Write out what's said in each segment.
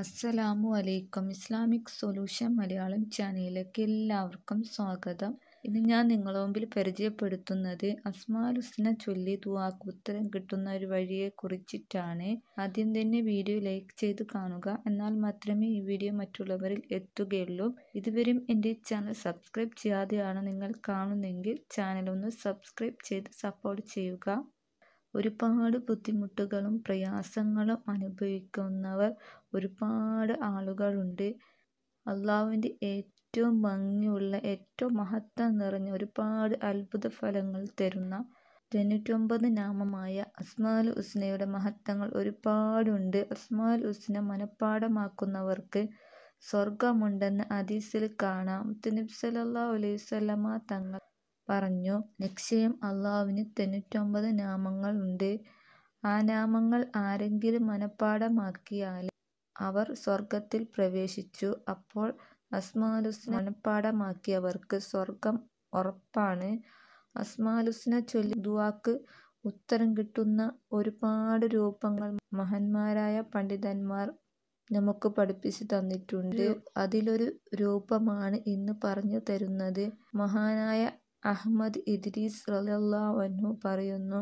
അസ്സലാമു അലൈക്കും Islamic solution Malayalam ചാനലിലേക്ക് എല്ലാവർക്കും സ്വാഗതം ഇന്ന് ഞാൻ നിങ്ങളുടെ മുമ്പിൽ പരിചയപ്പെടുത്തുന്നത് ഹുസ്ന ചൊല്ലി ദുവാക്ക് ഉത്തരം കിട്ടുന്ന ഒരു വഴിയെ കുറിച്ചിട്ടാണ് ആദ്യം തന്നെ വീഡിയോ ലൈക്ക് ചെയ്ത് കാണുക എന്നാൽ മാത്രമേ ഈ വീഡിയോ മറ്റുള്ളവരിൽ എത്തുകയുള്ളൂ ഇതുവരെയും എൻ്റെ ചാനൽ സബ്സ്ക്രൈബ് ചെയ്യാതെയാണ് നിങ്ങൾ കാണുന്നെങ്കിൽ ചാനൽ ഒന്ന് സബ്സ്ക്രൈബ് ചെയ്ത് സപ്പോർട്ട് ചെയ്യുക ഒരുപാട് ബുദ്ധിമുട്ടുകളും പ്രയാസങ്ങളും അനുഭവിക്കുന്നവർ ഒരുപാട് ആളുകളുണ്ട് അള്ളാഹുവിൻ്റെ ഏറ്റവും ഭംഗിയുള്ള ഏറ്റവും മഹത്വം നിറഞ്ഞ ഒരുപാട് അത്ഭുത ഫലങ്ങൾ തരുന്ന തൊണ്ണൂറ്റൊമ്പത് നാമമായ അസ്മാൽ ഉസ്നയുടെ മഹത്വങ്ങൾ ഒരുപാടുണ്ട് അസ്മാൽ ഉസ്ന മനഃപ്പാടമാക്കുന്നവർക്ക് സ്വർഗമുണ്ടെന്ന് അദീസിൽ കാണാം അലൈഹി സ്വലമ തങ്ങൾ പറഞ്ഞു. നിശ്ചയം അല്ലാഹുവിന് തൊണ്ണൂറ്റൊമ്പത് നാമങ്ങൾ ഉണ്ട്. ആ നാമങ്ങൾ ആരെങ്കിലും മനഃപ്പാടമാക്കിയാൽ അവർ സ്വർഗ്ഗത്തിൽ പ്രവേശിച്ചു. അപ്പോൾ അസ്മാലുസ്ന മനഃപ്പാടമാക്കിയവർക്ക് സ്വർഗ്ഗം ഉറപ്പാണ്. അസ്മാലുസ്ന ചൊല്ലി ദുആക്ക് ഉത്തരം കിട്ടുന്ന ഒരുപാട് രൂപങ്ങൾ മഹാന്മാരായ പണ്ഡിതന്മാർ നമുക്ക് പഠിപ്പിച്ചു തന്നിട്ടുണ്ട്. അതിലൊരു രൂപമാണ് ഇന്ന് പറഞ്ഞു തരുന്നത്. മഹാനായ അഹ്മദ് ഇദ്രീസ് റളിയല്ലാഹുഅൻഹു പറയുന്നു,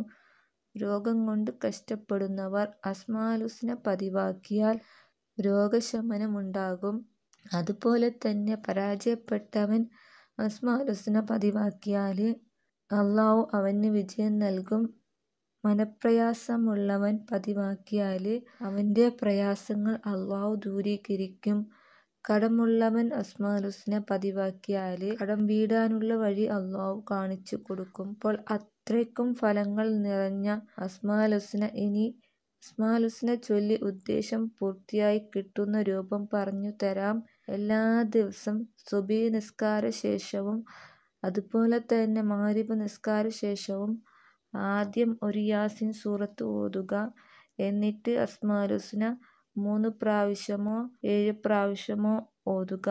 രോഗം കൊണ്ട് കഷ്ടപ്പെടുന്നവർ അസ്മാലുസിനെ പതിവാക്കിയാൽ രോഗശമനമുണ്ടാകും. അതുപോലെതന്നെ പരാജയപ്പെട്ടവൻ അസ്മാലുസ്ന പതിവാക്കിയാൽ അല്ലാഹു അവന് വിജയം നൽകും. മനപ്രയാസമുള്ളവൻ പതിവാക്കിയാൽ അവന്റെ പ്രയാസങ്ങൾ അല്ലാഹു ദൂരീകരിക്കും. കടമുള്ളവൻ അസ്മാനുസിനെ പതിവാക്കിയാൽ കടം വീടാനുള്ള വഴി അള്ളാഹു കാണിച്ചു കൊടുക്കും. അപ്പോൾ അത്രയ്ക്കും ഫലങ്ങൾ നിറഞ്ഞ അസ്മാലുസിന ഇനി അസ്മാലുസിനെ ചൊല്ലി ഉദ്ദേശം പൂർത്തിയായി കിട്ടുന്ന രൂപം പറഞ്ഞു തരാം. എല്ലാ ദിവസം സുബി നിസ്കാര ശേഷവും അതുപോലെ തന്നെ മാരിബ് നിസ്കാര ശേഷവും ആദ്യം ഒരു യാസിൻ സൂറത്ത് ഓതുക. എന്നിട്ട് അസ്മാലുസിന മൂന്ന് പ്രാവശ്യമോ ഏഴ് പ്രാവശ്യമോ ഓതുക.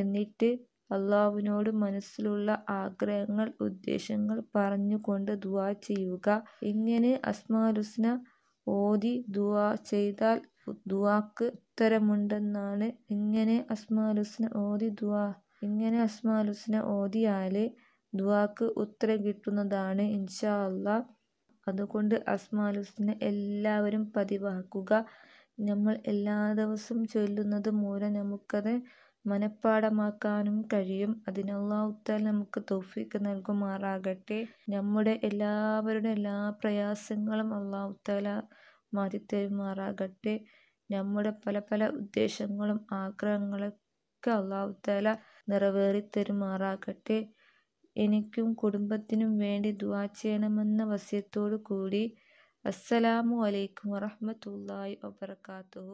എന്നിട്ട് അല്ലാഹുവിനോട് മനസ്സിലുള്ള ആഗ്രഹങ്ങൾ, ഉദ്ദേശങ്ങൾ പറഞ്ഞുകൊണ്ട് ദുആ ചെയ്യുക. ഇങ്ങനെ അസ്മാഉൽ-ഹുസ്ന ഓതി ദുആ ചെയ്താൽ ദുആക്ക് ഉത്തരമുണ്ടെന്നാണ്. ഇങ്ങനെ അസ്മാഉൽ-ഹുസ്ന ഓതിയാല് ദുആക്ക് ഉത്തരം കിട്ടുന്നതാണ് ഇൻഷാ അള്ളാ അതുകൊണ്ട് അസ്മാഉൽ-ഹുസ്ന എല്ലാവരും പതിവാക്കുക. നമ്മൾ എല്ലാ ദിവസവും ചൊല്ലുന്നത് മൂലം നമുക്കത് മനഃപ്പാഠമാക്കാനും കഴിയും അതിനുള്ള അള്ളാഹുത്താൽ നമുക്ക് തോഫിക്ക് നൽകുമാറാകട്ടെ നമ്മുടെ എല്ലാവരുടെ എല്ലാ പ്രയാസങ്ങളും അള്ളാഹുത്താല മാറ്റിത്തരുമാറാകട്ടെ നമ്മുടെ പല പല ഉദ്ദേശങ്ങളും ആഗ്രഹങ്ങളൊക്കെ അള്ളാഹുത്താല നിറവേറി തരുമാറാകട്ടെ എനിക്കും കുടുംബത്തിനും വേണ്ടി ദുവാ ചെയ്യണമെന്ന വസ്യത്തോടു കൂടി அஸ்ஸலாமு அலைக்கும் வரமத்துல்லாய் வபர்காத்து